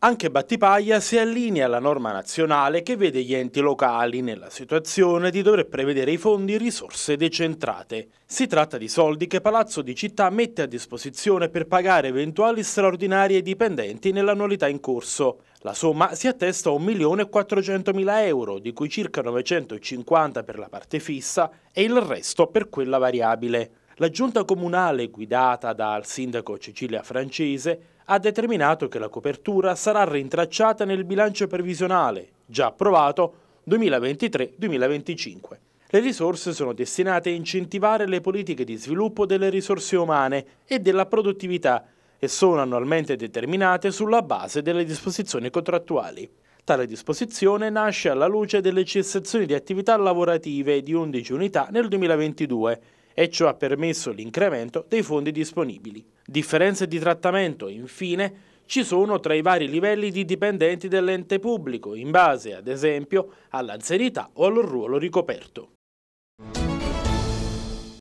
Anche Battipaglia si allinea alla norma nazionale che vede gli enti locali nella situazione di dover prevedere i fondi risorse decentrate. Si tratta di soldi che Palazzo di Città mette a disposizione per pagare eventuali straordinari ai dipendenti nell'annualità in corso. La somma si attesta a 1.400.000 euro, di cui circa 950 per la parte fissa e il resto per quella variabile. La giunta comunale guidata dal sindaco Cecilia Francese ha determinato che la copertura sarà rintracciata nel bilancio previsionale, già approvato 2023-2025. Le risorse sono destinate a incentivare le politiche di sviluppo delle risorse umane e della produttività e sono annualmente determinate sulla base delle disposizioni contrattuali. Tale disposizione nasce alla luce delle cessazioni di attività lavorative di 11 unità nel 2022 e ciò ha permesso l'incremento dei fondi disponibili. Differenze di trattamento, infine, ci sono tra i vari livelli di dipendenti dell'ente pubblico, in base, ad esempio, all'anzianità o al ruolo ricoperto.